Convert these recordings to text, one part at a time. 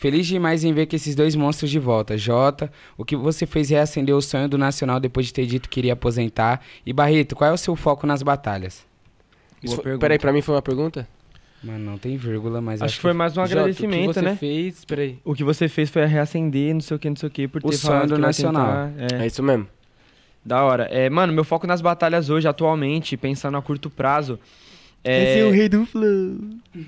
Feliz demais em ver que esses dois monstros de volta. Jota, o que você fez reacender o sonho do Nacional depois de ter dito que iria aposentar? E Barreto, qual é o seu foco nas batalhas? Isso foi, peraí, pra mim foi uma pergunta? Mano, não tem vírgula, mas. Acho, acho que foi mais um agradecimento, Jota, o que você né? fez, peraí. O que você fez foi reacender, não sei o que, não sei o que, por ter o sonho do Nacional. Tentar, é. é isso mesmo. Da hora. É, mano, meu foco nas batalhas hoje, atualmente, pensando a curto prazo, é... Esse é o rei do flow.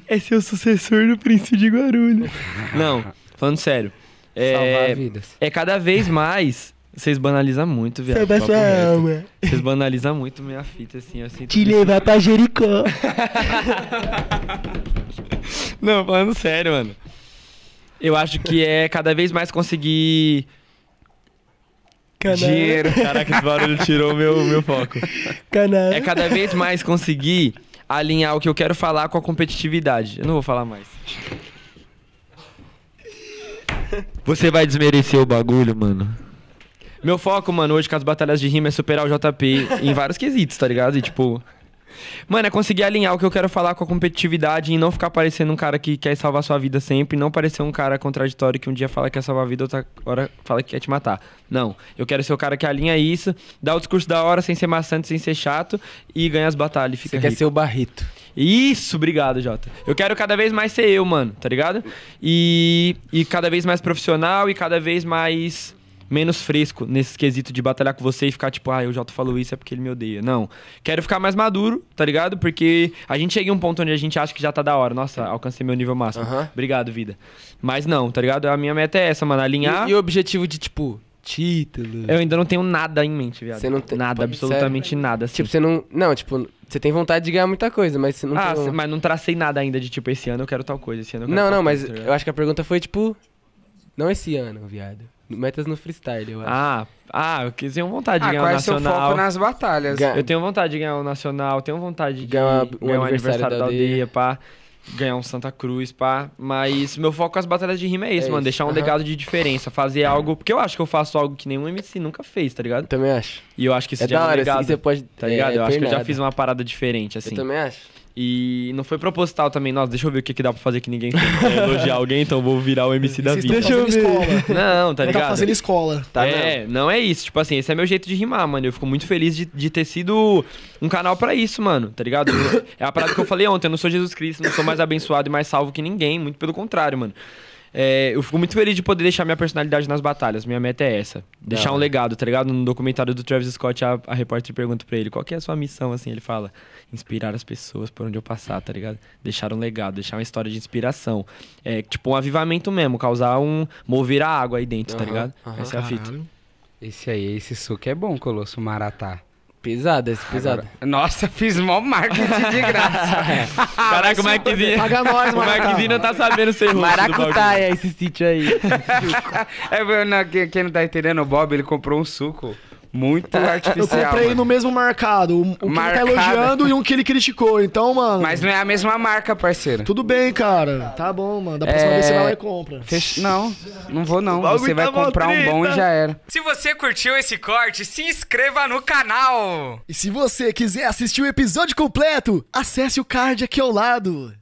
Esse é o sucessor do príncipe de Guarulhos. Não, falando sério. É... Salvar vidas. É cada vez mais. Vocês banalizam muito, viado. Salvar sua alma. Vocês banalizam muito minha fita, assim. Eu sinto Te levar pra Jericó. Não, falando sério, mano. Eu acho que é cada vez mais conseguir. Canal. Dinheiro. Caraca, esse barulho tirou meu, meu foco. Canal. É cada vez mais conseguir alinhar o que eu quero falar com a competitividade. Eu não vou falar mais. Você vai desmerecer o bagulho, mano. Meu foco, mano, hoje com as batalhas de rima é superar o JP em vários quesitos, tá ligado? E tipo, Mano, é conseguir alinhar o que eu quero falar com a competitividade e não ficar parecendo um cara que quer salvar sua vida sempre, não parecer um cara contraditório que um dia fala que quer salvar a vida, outra hora fala que quer te matar. Não. Eu quero ser o cara que alinha isso, dá o discurso da hora sem ser maçante, sem ser chato e ganha as batalhas. Você rico. quer ser o Barrito. Isso, obrigado, Jota. Eu quero cada vez mais ser eu, mano, tá ligado? E, e cada vez mais profissional e cada vez mais menos fresco nesse quesito de batalhar com você e ficar tipo, ah, eu já falou isso, é porque ele me odeia. Não. Quero ficar mais maduro, tá ligado? Porque a gente chega em um ponto onde a gente acha que já tá da hora. Nossa, alcancei meu nível máximo. Uhum. Obrigado, vida. Mas não, tá ligado? A minha meta é essa, mano, alinhar. E, e o objetivo de, tipo, título. Eu ainda não tenho nada em mente, viado. Você não tem nada, absolutamente nada. Assim. Tipo, você não, não, tipo, você tem vontade de ganhar muita coisa, mas você não Ah, tem... mas não tracei nada ainda de tipo esse ano eu quero tal coisa, esse ano eu quero Não, não, mas tá eu acho que a pergunta foi tipo não esse ano, viado. Metas no freestyle, eu acho. Ah, ah eu quis, tenho vontade de ah, ganhar o é nacional. Seu foco nas batalhas. eu tenho vontade de ganhar o nacional, tenho vontade de ganhar, um, ganhar um aniversário, da aldeia, aldeia pá. Ganhar um Santa Cruz, pá. Mas meu foco com as batalhas de rima é isso, é mano. Isso. Deixar um uhum. legado de diferença. Fazer algo. Porque eu acho que eu faço algo que nenhum MC nunca fez, tá ligado? Também acho. E eu acho que isso é já é da hora, é um assim, legado. Assim, você pode, tá ligado? É, eu é acho que eu já fiz uma parada diferente, assim. Eu também acho. E não foi proposital também, nossa, deixa eu ver o que, que dá pra fazer que ninguém quer elogiar alguém, então vou virar o MC da vida. Deixa eu ver. Não, tá ligado? Tá fazendo escola. Tá é, não é isso. Tipo assim, esse é meu jeito de rimar, mano. Eu fico muito feliz de, de ter sido um canal para isso, mano, tá ligado? É a parada que eu falei ontem, eu não sou Jesus Cristo, não sou mais abençoado e mais salvo que ninguém, muito pelo contrário, mano. É, eu fico muito feliz de poder deixar minha personalidade nas batalhas. Minha meta é essa. Deixar Não, um legado, tá ligado? No documentário do Travis Scott, a, a repórter pergunta pra ele qual é a sua missão, assim. Ele fala: inspirar as pessoas por onde eu passar, tá ligado? Deixar um legado, deixar uma história de inspiração. É tipo um avivamento mesmo, causar um. mover a água aí dentro, uhum, tá ligado? Uhum, Essa é a fita. Esse aí, esse suco é bom, Colosso Maratá. Pesado, esse pesado. Agora, nossa, fiz mó marketing de graça. é. Caraca, o Marquezinho. Paga nós, O Marquezinho não tá sabendo ser rosto. Maracutaia esse sítio aí. é, não, quem, quem não tá entendendo, o Bob, ele comprou um suco. Muito artificial. Eu comprei mano. no mesmo mercado. Um, um que ele tá elogiando e um que ele criticou. Então, mano. Mas não é a mesma marca, parceiro. Tudo bem, cara. Tá bom, mano. Da próxima é... vez você é, vai lá e compra. Fech... Não, não vou não. Você vai comprar um bom e já era. Se você curtiu esse corte, se inscreva no canal. E se você quiser assistir o episódio completo, acesse o card aqui ao lado.